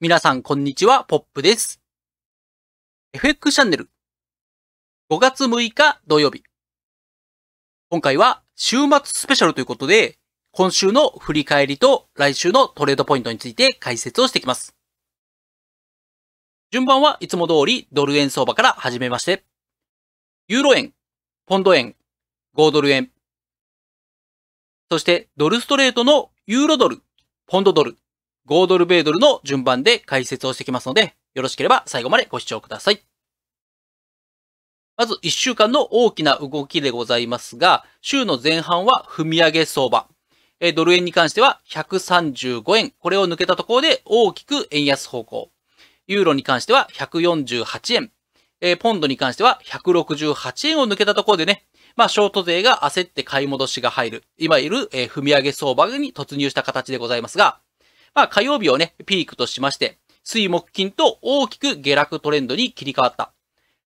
皆さんこんにちは、ポップです。FX チャンネル5月6日土曜日。今回は週末スペシャルということで、今週の振り返りと来週のトレードポイントについて解説をしていきます。順番はいつも通りドル円相場から始めまして、ユーロ円、ポンド円、5ドル円、そしてドルストレートのユーロドル、ポンドドル、5ドル米ドルの順番で解説をしていきますので、よろしければ最後までご視聴ください。まず1週間の大きな動きでございますが、週の前半は踏み上げ相場。ドル円に関しては135円。これを抜けたところで大きく円安方向。ユーロに関しては148円。えポンドに関しては168円を抜けたところでね、まあ、ショート勢が焦って買い戻しが入る。今いる、え踏み上げ相場に突入した形でございますが、まあ火曜日をね、ピークとしまして、水木金と大きく下落トレンドに切り替わった。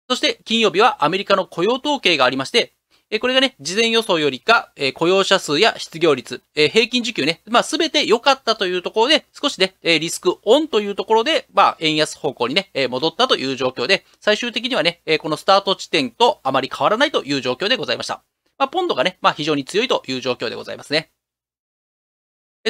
そして金曜日はアメリカの雇用統計がありまして、これがね、事前予想よりか、雇用者数や失業率、平均時給ね、まあすべて良かったというところで、少しね、リスクオンというところで、まあ円安方向にね、戻ったという状況で、最終的にはね、このスタート地点とあまり変わらないという状況でございました。まあポンドがね、まあ非常に強いという状況でございますね。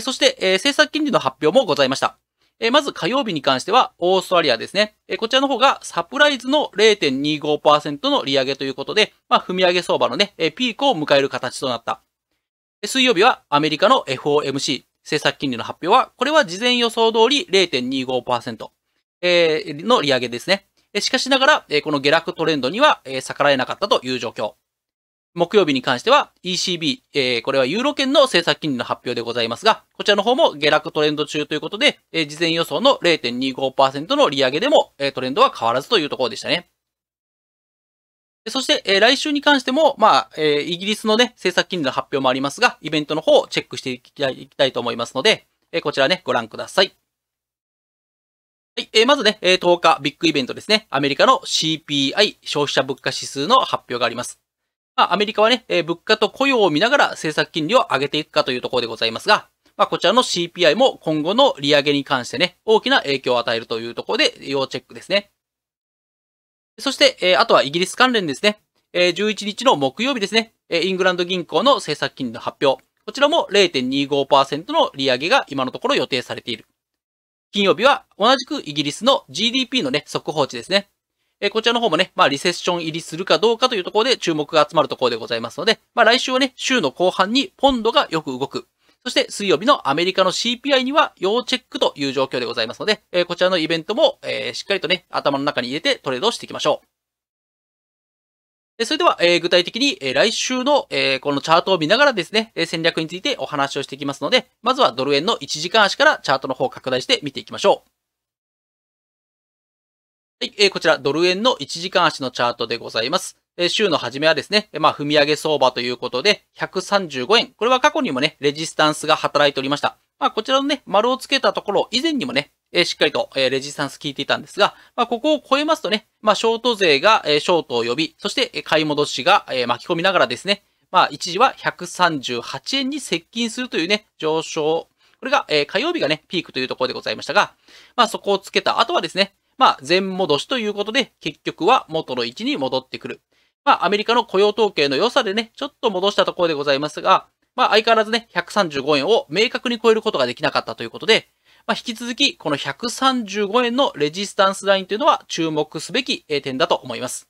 そして、え政策金利の発表もございました。えまず火曜日に関しては、オーストラリアですね。えこちらの方がサプライズの0.25%の利上げということで、まあ、踏み上げ相場のね、えピークを迎える形となった。水曜日はアメリカの FOMC、政策金利の発表は、これは事前予想通り0.25%、ー、の利上げですね。しかしながら、この下落トレンドには逆らえなかったという状況。木曜日に関しては ECB、えー、これはユーロ圏の政策金利の発表でございますが、こちらの方も下落トレンド中ということで、えー、事前予想の0.25%の利上げでも、えー、トレンドは変わらずというところでしたね。そして、えー、来週に関しても、まあ、えー、イギリスのね、政策金利の発表もありますが、イベントの方をチェックしていきたいきたいと思いますので、えー、こちらね、ご覧ください。はい、えー、まずね、えー、10日、ビッグイベントですね。アメリカの CPI、消費者物価指数の発表があります。まあ、アメリカはね、えー、物価と雇用を見ながら政策金利を上げていくかというところでございますが、まあ、こちらの CPI も今後の利上げに関してね、大きな影響を与えるというところで要チェックですね。そして、えー、あとはイギリス関連ですね。えー、11日の木曜日ですね、えー、イングランド銀行の政策金利の発表。こちらも0.25%の利上げが今のところ予定されている。金曜日は同じくイギリスの GDP のね、速報値ですね。えこちらの方もね、まあリセッション入りするかどうかというところで注目が集まるところでございますので、まあ来週はね、週の後半にポンドがよく動く。そして水曜日のアメリカの CPI には要チェックという状況でございますので、えこちらのイベントも、えしっかりとね、頭の中に入れてトレードをしていきましょう。それでは、えー、具体的に、えー、来週の、えー、このチャートを見ながらですね、え戦略についてお話をしていきますので、まずはドル円の1時間足からチャートの方を拡大して見ていきましょう。はい、えー、こちらドル円の1時間足のチャートでございます。えー、週の初めはですね、まあ、踏み上げ相場ということで、135円。これは過去にもね、レジスタンスが働いておりました。まあ、こちらのね、丸をつけたところ、以前にもね、えー、しっかりと、えー、レジスタンス効いていたんですが、まあ、ここを超えますとね、まあ、ショート勢が、えー、ショートを呼び、そして、買い戻しが、えー、巻き込みながらですね、まあ、一時は138円に接近するというね、上昇。これが、えー、火曜日がね、ピークというところでございましたが、まあ、そこをつけた後はですね、まあ、全戻しということで、結局は元の位置に戻ってくる。まあ、アメリカの雇用統計の良さでね、ちょっと戻したところでございますが、まあ、相変わらずね、135円を明確に超えることができなかったということで、まあ、引き続き、この135円のレジスタンスラインというのは注目すべき点だと思います。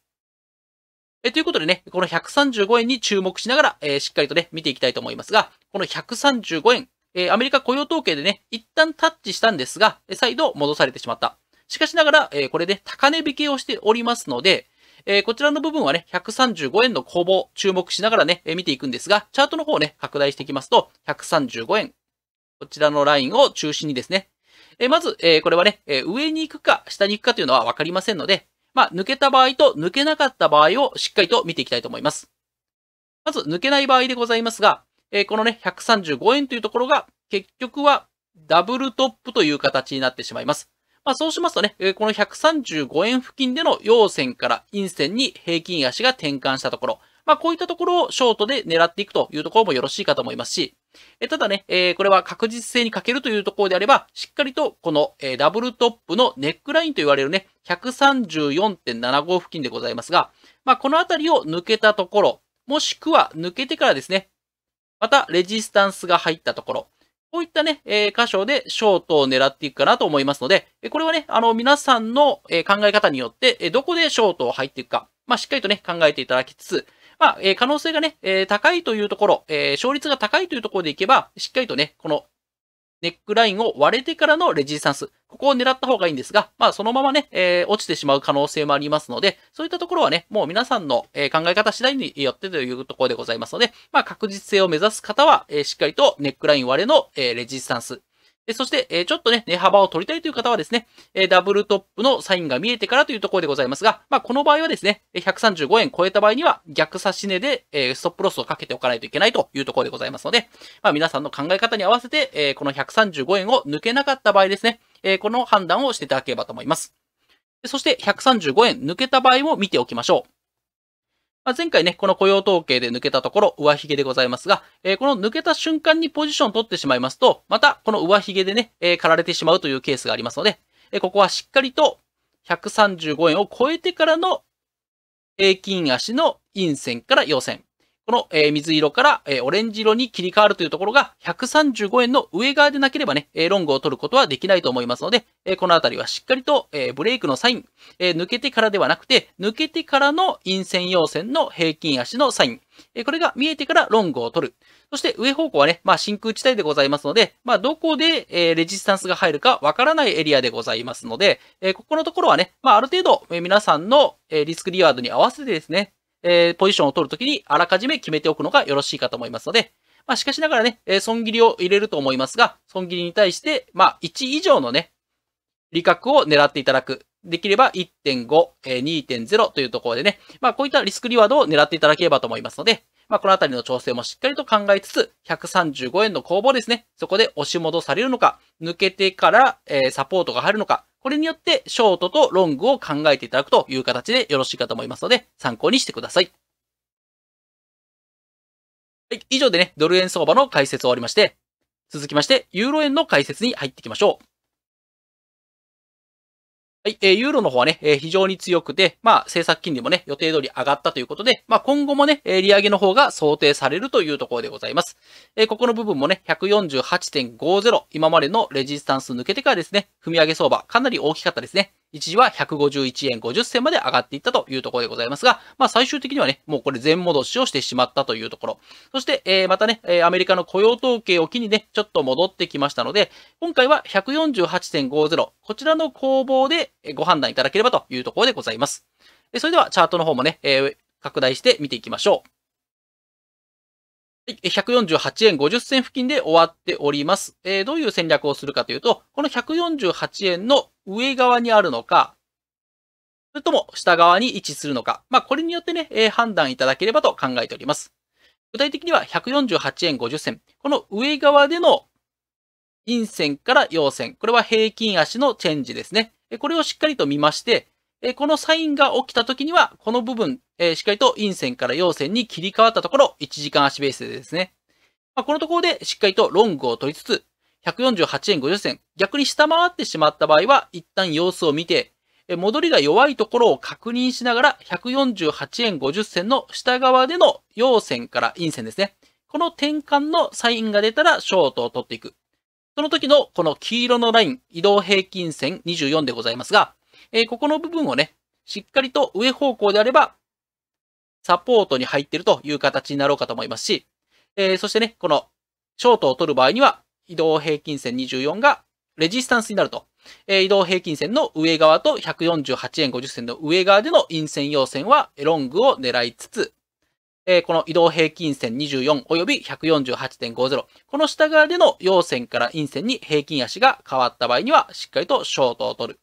えということでね、この135円に注目しながら、えー、しっかりとね、見ていきたいと思いますが、この135円、えー、アメリカ雇用統計でね、一旦タッチしたんですが、再度戻されてしまった。しかしながら、えこれで高値引きをしておりますので、えこちらの部分はね、135円の攻防、注目しながらね、え見ていくんですが、チャートの方をね、拡大していきますと、135円、こちらのラインを中心にですね、えまず、えこれはね、え上に行くか下に行くかというのはわかりませんので、まあ、抜けた場合と抜けなかった場合をしっかりと見ていきたいと思います。まず、抜けない場合でございますが、えこのね、135円というところが、結局はダブルトップという形になってしまいます。まあ、そうしますとね、この135円付近での陽線から陰線に平均足が転換したところ、まあ、こういったところをショートで狙っていくというところもよろしいかと思いますし、ただね、これは確実性に欠けるというところであれば、しっかりとこの、ダブルトップのネックラインと言われるね、134.75付近でございますが、まあ、このあたりを抜けたところ、もしくは抜けてからですね、またレジスタンスが入ったところ、こういったね、えー、箇所でショートを狙っていくかなと思いますので、これはね、あの、皆さんの、え考え方によって、えどこでショートを入っていくか、まあ、しっかりとね、考えていただきつつ、まあ、え可能性がね、え高いというところ、え勝率が高いというところでいけば、しっかりとね、このネックラインを割れてからのレジスタンス。ここを狙った方がいいんですが、まあそのままね、えー、落ちてしまう可能性もありますので、そういったところはね、もう皆さんの、え考え方次第によってというところでございますので、まあ確実性を目指す方は、えしっかりとネックライン割れの、えレジスタンス、そして、ちょっとね、値幅を取りたいという方はですね、ダブルトップのサインが見えてからというところでございますが、まあ、この場合はですね、135円超えた場合には逆差し値で、ストップロスをかけておかないといけないというところでございますので、まあ、皆さんの考え方に合わせて、この135円を抜けなかった場合ですね、この判断をしていただければと思います。そして、135円抜けた場合も見ておきましょう。まあ、前回ね、この雇用統計で抜けたところ、上髭でございますが、えー、この抜けた瞬間にポジション取ってしまいますと、またこの上髭でね、えー、刈られてしまうというケースがありますので、えー、ここはしっかりと135円を超えてからの平均足の陰線から陽線。この、え水色から、えオレンジ色に切り替わるというところが、135円の上側でなければね、えロングを取ることはできないと思いますので、えこのあたりはしっかりと、えブレイクのサイン、え抜けてからではなくて、抜けてからの陰線陽線の平均足のサイン、えこれが見えてからロングを取る。そして上方向はね、まあ真空地帯でございますので、まあどこで、えレジスタンスが入るかわからないエリアでございますので、えここのところはね、まあある程度、え皆さんの、えリスクリワードに合わせてですね、えー、ポジションを取るときにあらかじめ決めておくのがよろしいかと思いますので、まあ、しかしながらね、えー、損切りを入れると思いますが、損切りに対して、まあ、1以上のね、利確を狙っていただく。できれば1.5、えー、2.0というところでね、まあ、こういったリスクリワードを狙っていただければと思いますので、まあ、このあたりの調整もしっかりと考えつつ、135円の攻防ですね、そこで押し戻されるのか、抜けてから、えー、サポートが入るのか、これによってショートとロングを考えていただくという形でよろしいかと思いますので、参考にしてください。はい、以上でね、ドル円相場の解説を終わりまして、続きまして、ユーロ円の解説に入っていきましょう。はい、えー、ユーロの方はね、えー、非常に強くて、まあ、政策金利もね、予定通り上がったということで、まあ、今後もね、えー、利上げの方が想定されるというところでございます。えー、ここの部分もね、148.50、今までのレジスタンス抜けてからですね、踏み上げ相場、かなり大きかったですね。一時は151円50銭まで上がっていったというところでございますが、まあ最終的にはね、もうこれ全戻しをしてしまったというところ。そして、えー、またね、アメリカの雇用統計を機にね、ちょっと戻ってきましたので、今回は148.50、こちらの攻防でご判断いただければというところでございます。それではチャートの方もね、えー、拡大して見ていきましょう。148円50銭付近で終わっております。えー、どういう戦略をするかというと、この148円の上側にあるのか、それとも下側に位置するのか、まあ、これによってね、判断いただければと考えております。具体的には148円50銭。この上側での陰線から陽線。これは平均足のチェンジですね。これをしっかりと見まして、このサインが起きた時には、この部分、しっかりと陰線から陽線に切り替わったところ、1時間足ベースでですね。このところでしっかりとロングを取りつつ、148円50銭、逆に下回ってしまった場合は、一旦様子を見て、戻りが弱いところを確認しながら、148円50銭の下側での陽線から陰線ですね。この転換のサインが出たらショートを取っていく。その時のこの黄色のライン、移動平均線24でございますが、えー、ここの部分をね、しっかりと上方向であれば、サポートに入っているという形になろうかと思いますし、えー、そしてね、このショートを取る場合には、移動平均線24がレジスタンスになると。えー、移動平均線の上側と148円50銭の上側での陰線要線はロングを狙いつつ、えー、この移動平均線24および148.50、この下側での陽線から陰線に平均足が変わった場合には、しっかりとショートを取る。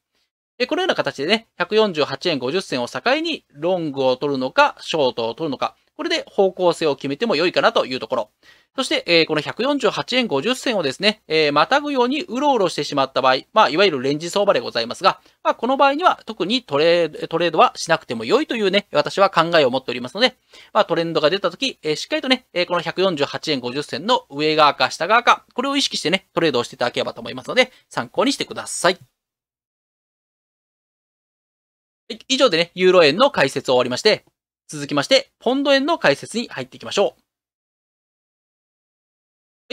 えー、このような形でね、148円50銭を境にロングを取るのか、ショートを取るのか、これで方向性を決めても良いかなというところ。そして、えー、この148円50銭をですね、えー、またぐようにうろうろしてしまった場合、まあ、いわゆるレンジ相場でございますが、まあ、この場合には特にトレードはしなくても良いというね、私は考えを持っておりますので、まあ、トレンドが出た時、えー、しっかりとね、えこの148円50銭の上側か下側か、これを意識してね、トレードをしていただければと思いますので、参考にしてください。以上でね、ユーロ円の解説を終わりまして、続きまして、ポンド円の解説に入っていきましょう。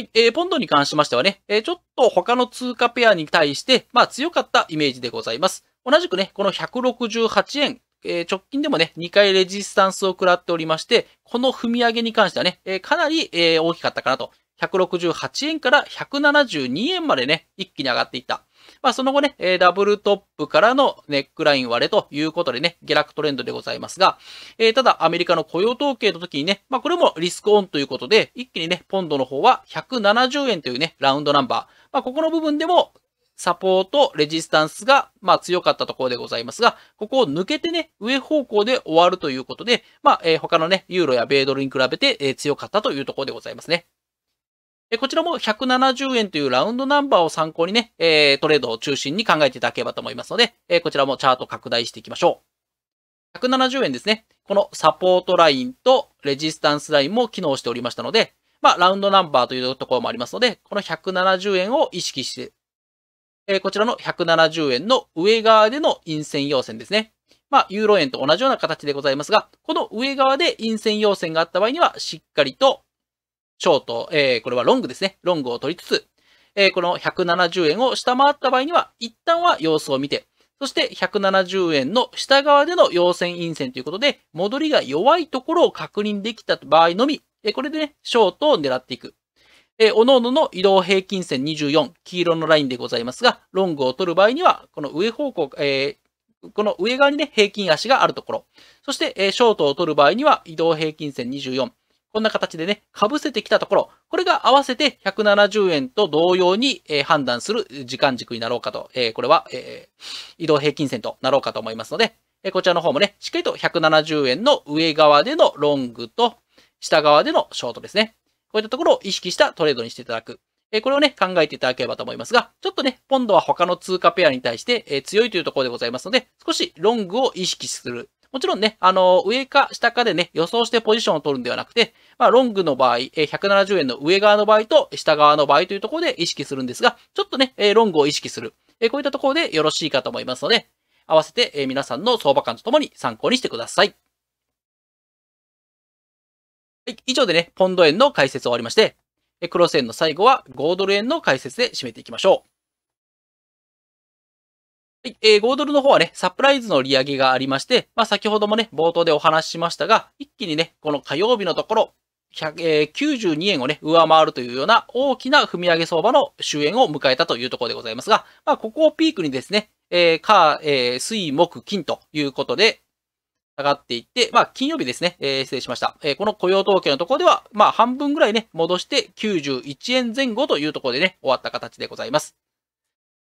はい、えー、ポンドに関しましてはね、えー、ちょっと他の通貨ペアに対して、まあ強かったイメージでございます。同じくね、この168円、えー、直近でもね、2回レジスタンスを食らっておりまして、この踏み上げに関してはね、えー、かなり、えー、大きかったかなと。168円から172円までね、一気に上がっていった。まあ、その後ね、えダブルトップからのネックライン割れということでね、下落トレンドでございますが、えただアメリカの雇用統計の時にね、まあ、これもリスクオンということで、一気にね、ポンドの方は170円というね、ラウンドナンバー。まあ、ここの部分でもサポート、レジスタンスが、まあ、強かったところでございますが、ここを抜けてね、上方向で終わるということで、まあ、えー、他のね、ユーロや米ドルに比べて、えー、強かったというところでございますね。こちらも170円というラウンドナンバーを参考にね、えトレードを中心に考えていただければと思いますので、えこちらもチャート拡大していきましょう。170円ですね。このサポートラインとレジスタンスラインも機能しておりましたので、まあ、ラウンドナンバーというところもありますので、この170円を意識して、えこちらの170円の上側での陰線要線ですね。まあ、ユーロ円と同じような形でございますが、この上側で陰線要線があった場合には、しっかりとショート、えー、これはロングですね。ロングを取りつつ、えー、この170円を下回った場合には、一旦は様子を見て、そして170円の下側での陽線陰線ということで、戻りが弱いところを確認できた場合のみ、えー、これでね、ショートを狙っていく。えー、おのおのの移動平均線24、黄色のラインでございますが、ロングを取る場合には、この上方向、えー、この上側にね、平均足があるところ。そして、えー、ショートを取る場合には、移動平均線24、こんな形でね、被せてきたところ、これが合わせて170円と同様に、えー、判断する時間軸になろうかと、えー、これは、えー、移動平均線となろうかと思いますので、えこちらの方もね、しっかりと170円の上側でのロングと、下側でのショートですね。こういったところを意識したトレードにしていただく。えこれをね、考えていただければと思いますが、ちょっとね、ポンドは他の通貨ペアに対して、え強いというところでございますので、少しロングを意識するもちろんね、あの、上か下かでね、予想してポジションを取るんではなくて、まあ、ロングの場合、170円の上側の場合と下側の場合というところで意識するんですが、ちょっとね、ロングを意識する。こういったところでよろしいかと思いますので、合わせて皆さんの相場感とともに参考にしてください。はい、以上でね、ポンド円の解説を終わりまして、クロス円の最後は5ドル円の解説で締めていきましょう。はい、えー、5ドルの方はね、サプライズの利上げがありまして、まあ先ほどもね、冒頭でお話ししましたが、一気にね、この火曜日のところ、92円をね、上回るというような大きな踏み上げ相場の終焉を迎えたというところでございますが、まあ、ここをピークにですね、えー、か、えー、水、木、金ということで、上がっていって、まあ、金曜日ですね、えー、失礼しました。えー、この雇用統計のところでは、まあ、半分ぐらいね、戻して91円前後というところでね、終わった形でございます。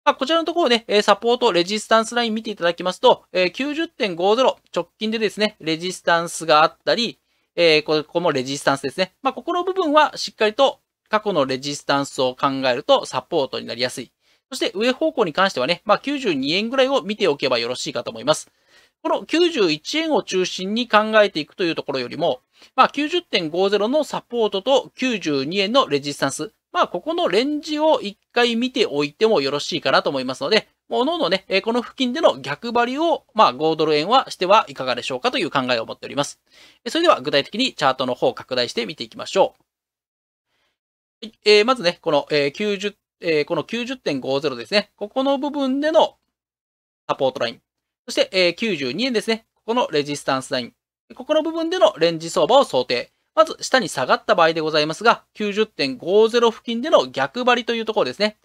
まあ、こちらのところね、サポート、レジスタンスライン見ていただきますと、90.50、直近でですね、レジスタンスがあったり、えここもレジスタンスですね。まあ、ここの部分はしっかりと過去のレジスタンスを考えるとサポートになりやすい。そして上方向に関してはね、まあ、92円ぐらいを見ておけばよろしいかと思います。この91円を中心に考えていくというところよりも、まあ、90.50のサポートと92円のレジスタンス。まあ、ここのレンジを一回見ておいてもよろしいかなと思いますので、もののね、えこの付近での逆張りを、まあ、5ドル円はしてはいかがでしょうかという考えを持っております。それでは具体的にチャートの方を拡大して見ていきましょう。えー、まずね、この、え90、えー、この90.50ですね。ここの部分でのサポートライン。そして、え92円ですね。ここのレジスタンスライン。ここの部分でのレンジ相場を想定。まず下に下がった場合でございますが、90.50付近での逆張りというところですね。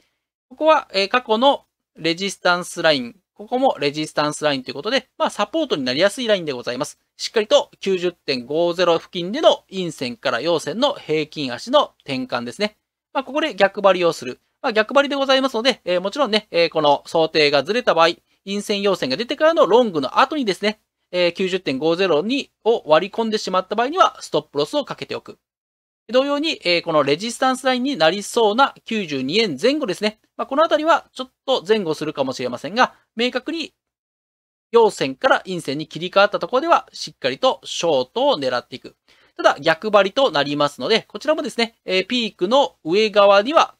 ここは、え過去のレジスタンスライン、ここもレジスタンスラインということで、まあサポートになりやすいラインでございます。しっかりと90.50付近での陰線から陽線の平均足の転換ですね。まあここで逆張りをする。まあ逆張りでございますので、えー、もちろんね、えー、この想定がずれた場合、陰線陽線が出てからのロングの後にですね、えー、90.50にを割り込んでしまった場合には、ストップロスをかけておく。同様に、えー、このレジスタンスラインになりそうな92円前後ですね。まあ、このあたりはちょっと前後するかもしれませんが、明確に陽線から陰線に切り替わったところでは、しっかりとショートを狙っていく。ただ、逆張りとなりますので、こちらもですね、えー、ピークの上側には、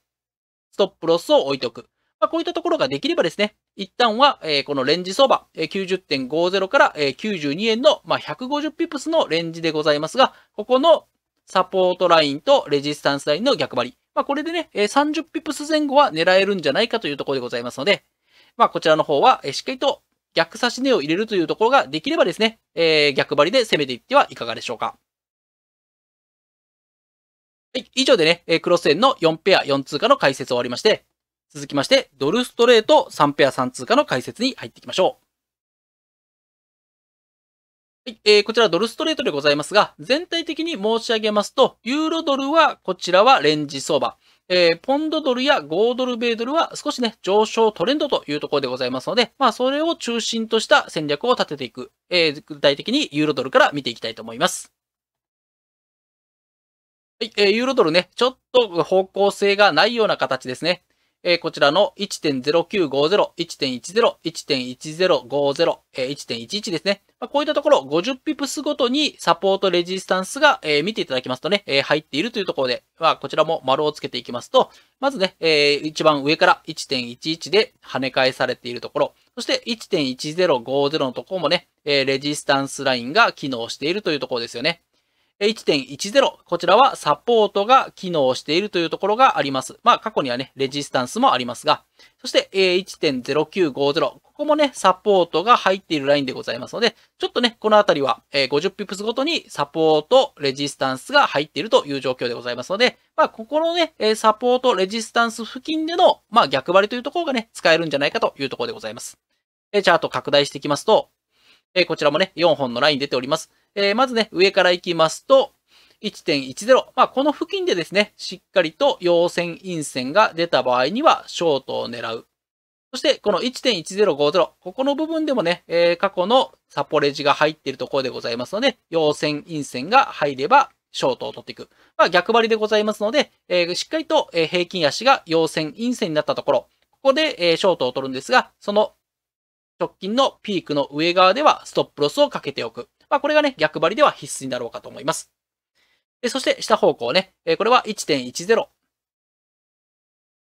ストップロスを置いておく。あ、こういったところができればですね、一旦は、えー、このレンジ相場、90.50から、えー、92円の、まあ、150ピプスのレンジでございますが、ここのサポートラインとレジスタンスラインの逆張り。まあ、これでね、30ピプス前後は狙えるんじゃないかというところでございますので、まあ、こちらの方は、しっかりと逆差し値を入れるというところができればですね、えー、逆張りで攻めていってはいかがでしょうか。はい、以上でね、クロス円の4ペア4通貨の解説を終わりまして、続きまして、ドルストレート3ペア3通貨の解説に入っていきましょう。はいえー、こちらドルストレートでございますが、全体的に申し上げますと、ユーロドルはこちらはレンジ相場。えー、ポンドドルや5ドル米ドルは少しね、上昇トレンドというところでございますので、まあ、それを中心とした戦略を立てていく、えー、具体的にユーロドルから見ていきたいと思います。はい、えー、ユーロドルね、ちょっと方向性がないような形ですね。えー、こちらの1.0950、1.10、1.1050、1.11ですね。まあ、こういったところ、50ピプスごとにサポートレジスタンスが、えー、見ていただきますとね、えー、入っているというところで、まあ、こちらも丸をつけていきますと、まずね、えー、一番上から1.11で跳ね返されているところ、そして1.1050のところもね、えー、レジスタンスラインが機能しているというところですよね。1.10、こちらはサポートが機能しているというところがあります。まあ、過去にはね、レジスタンスもありますが、そして、1.0950、ここもね、サポートが入っているラインでございますので、ちょっとね、このあたりは、50ピプスごとにサポート、レジスタンスが入っているという状況でございますので、まあ、ここのね、サポート、レジスタンス付近での、まあ、逆張りというところがね、使えるんじゃないかというところでございます。チャート拡大していきますと、こちらもね、4本のライン出ております。えー、まずね、上から行きますと、1.10。まあ、この付近でですね、しっかりと陽線、陰線が出た場合には、ショートを狙う。そして、この1.1050。ここの部分でもね、えー、過去のサポレジが入っているところでございますので、陽線、陰線が入れば、ショートを取っていく。まあ、逆張りでございますので、えー、しっかりと平均足が陽線、陰線になったところ、ここで、ショートを取るんですが、その直近のピークの上側ではストップロスをかけておく。まあ、これがね、逆張りでは必須になろうかと思います。でそして、下方向ね、えこれは1.10。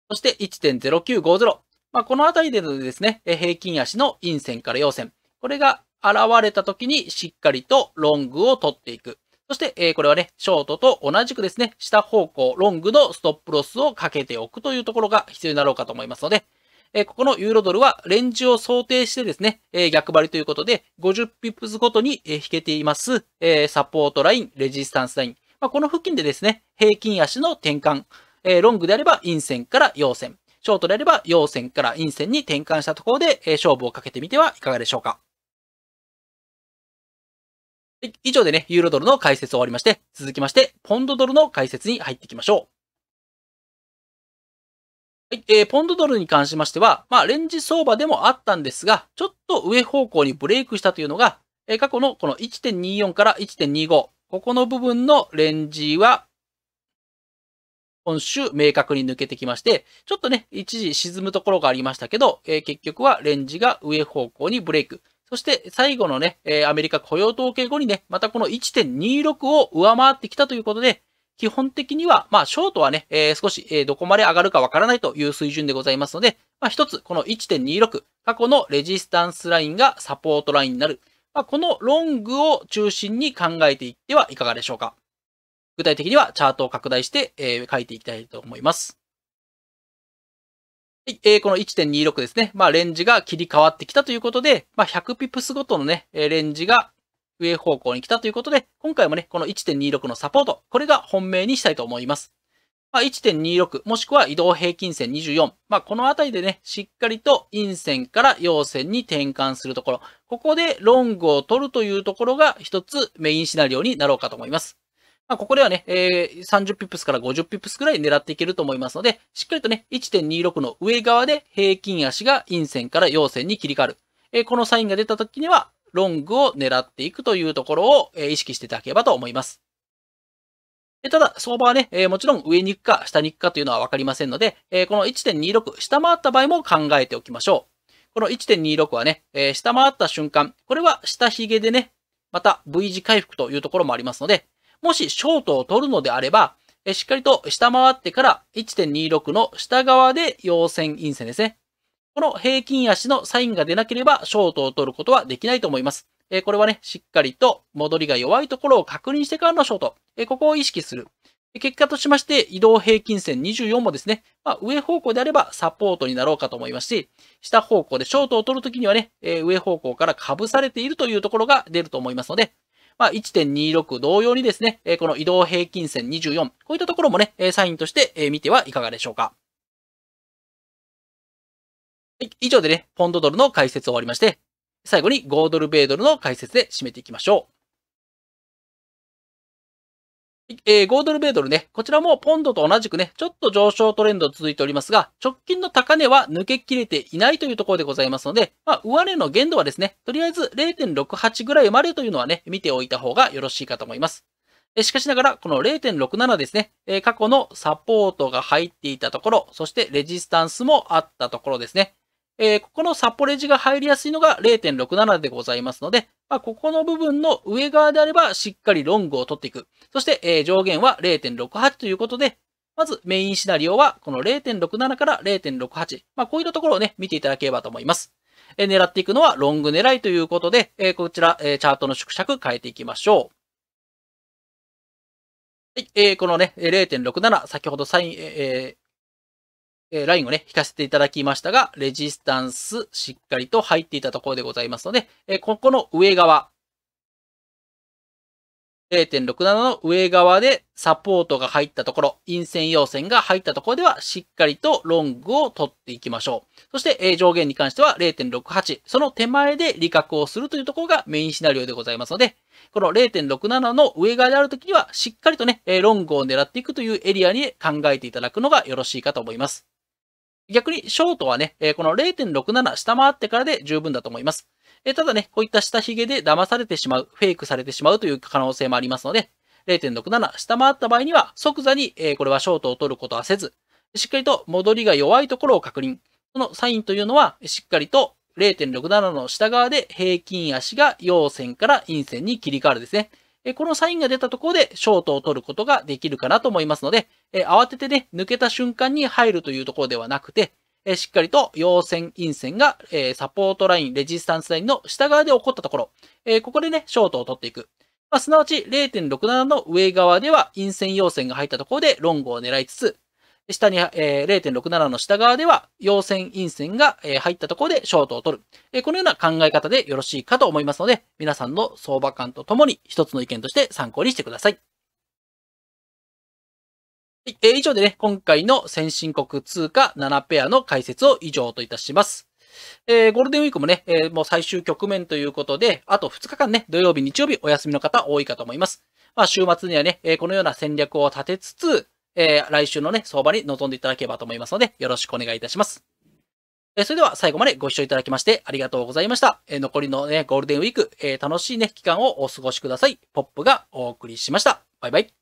そして、1.0950。まあ、このあたりでですね、平均足の陰線から陽線。これが現れた時にしっかりとロングを取っていく。そして、えこれはね、ショートと同じくですね、下方向ロングのストップロスをかけておくというところが必要になろうかと思いますので、えここのユーロドルはレンジを想定してですね、え逆張りということで、50ピップスごとに、え引けています、えサポートライン、レジスタンスライン。まあ、この付近でですね、平均足の転換、えロングであれば陰線から陽線、ショートであれば陽線から陰線に転換したところで、え勝負をかけてみてはいかがでしょうか。以上でね、ユーロドルの解説を終わりまして、続きまして、ポンドドルの解説に入っていきましょう。はい、えー、ポンドドルに関しましては、まあ、レンジ相場でもあったんですが、ちょっと上方向にブレイクしたというのが、えー、過去のこの1.24から1.25、ここの部分のレンジは、今週明確に抜けてきまして、ちょっとね、一時沈むところがありましたけど、えー、結局はレンジが上方向にブレイク。そして最後のね、えアメリカ雇用統計後にね、またこの1.26を上回ってきたということで、基本的には、まあ、ショートはね、えー、少し、えー、どこまで上がるかわからないという水準でございますので、まあ、一つ、この1.26、過去のレジスタンスラインがサポートラインになる。まあ、このロングを中心に考えていってはいかがでしょうか。具体的にはチャートを拡大して、えー、書いていきたいと思います。はい、えー、この1.26ですね。まあ、レンジが切り替わってきたということで、まあ、100ピプスごとのね、レンジが上方向に来たということで、今回もね、この1.26のサポート、これが本命にしたいと思います。まあ、1.26もしくは移動平均線24。まあ、このあたりでね、しっかりと陰線から陽線に転換するところ。ここでロングを取るというところが一つメインシナリオになろうかと思います。まあ、ここではね、えー、30ピップスから50ピップスくらい狙っていけると思いますので、しっかりとね、1.26の上側で平均足が陰線から陽線に切り替わる。えー、このサインが出た時には、ロングを狙っていくというところを、え意識していただければと思います。ただ、相場はね、えもちろん上に行くか下に行くかというのは分かりませんので、えこの1.26下回った場合も考えておきましょう。この1.26はね、え下回った瞬間、これは下髭でね、また V 字回復というところもありますので、もしショートを取るのであれば、えしっかりと下回ってから1.26の下側で陽線陰線ですね。この平均足のサインが出なければ、ショートを取ることはできないと思います。えこれはね、しっかりと戻りが弱いところを確認してからのショート。えここを意識する。結果としまして、移動平均線24もですね、まあ、上方向であればサポートになろうかと思いますし、下方向でショートを取るときにはね、え上方向から被されているというところが出ると思いますので、まあ、1.26同様にですね、えこの移動平均線24、こういったところもね、サインとして見てはいかがでしょうか。以上でね、ポンドドルの解説を終わりまして、最後に5ドル米ドルの解説で締めていきましょう。えー、5ドル米ドルね、こちらもポンドと同じくね、ちょっと上昇トレンド続いておりますが、直近の高値は抜けきれていないというところでございますので、まあ、上値の限度はですね、とりあえず0.68ぐらいまでというのはね、見ておいた方がよろしいかと思います。えしかしながら、この0.67ですね、え過去のサポートが入っていたところ、そしてレジスタンスもあったところですね。えー、ここのサポレジが入りやすいのが0.67でございますので、まあ、ここの部分の上側であればしっかりロングを取っていく。そして、えー、上限は0.68ということで、まずメインシナリオはこの0.67から0.68。まあ、こういったところをね、見ていただければと思います。えー、狙っていくのはロング狙いということで、えー、こちら、えー、チャートの縮尺変えていきましょう。はい、えー、このね、0.67、先ほどサイン、えー、えー、ラインをね、引かせていただきましたが、レジスタンスしっかりと入っていたところでございますので、えー、ここの上側、0.67の上側でサポートが入ったところ、陰線陽線が入ったところではしっかりとロングを取っていきましょう。そして、えー、上限に関しては0.68、その手前で利確をするというところがメインシナリオでございますので、この0.67の上側であるときにはしっかりとね、えロングを狙っていくというエリアに考えていただくのがよろしいかと思います。逆にショートはね、この0.67下回ってからで十分だと思います。ただね、こういった下髭で騙されてしまう、フェイクされてしまうという可能性もありますので、0.67下回った場合には即座に、これはショートを取ることはせず、しっかりと戻りが弱いところを確認。そのサインというのは、しっかりと0.67の下側で平均足が陽線から陰線に切り替わるですね。えこのサインが出たところでショートを取ることができるかなと思いますので、え慌ててね、抜けた瞬間に入るというところではなくて、えしっかりと陽線、陰線が、えサポートライン、レジスタンスラインの下側で起こったところ、えここでね、ショートを取っていく。まあ、すなわち0.67の上側では陰線陽線が入ったところでロングを狙いつつ、下に、えー、0.67の下側では陽線陰線が、えー、入ったところでショートを取る、えー、このような考え方でよろしいかと思いますので、皆さんの相場感とともに一つの意見として参考にしてください。はい、えー、以上でね、今回の先進国通貨7ペアの解説を以上といたします。えー、ゴールデンウィークもね、えー、もう最終局面ということで、あと2日間ね、土曜日、日曜日お休みの方多いかと思います。まあ、週末にはね、えー、このような戦略を立てつつ、えー、来週のね、相場に臨んでいただければと思いますので、よろしくお願いいたします。えそれでは最後までご視聴いただきましてありがとうございました。え残りのね、ゴールデンウィーク、え楽しいね、期間をお過ごしください。ポップがお送りしました。バイバイ。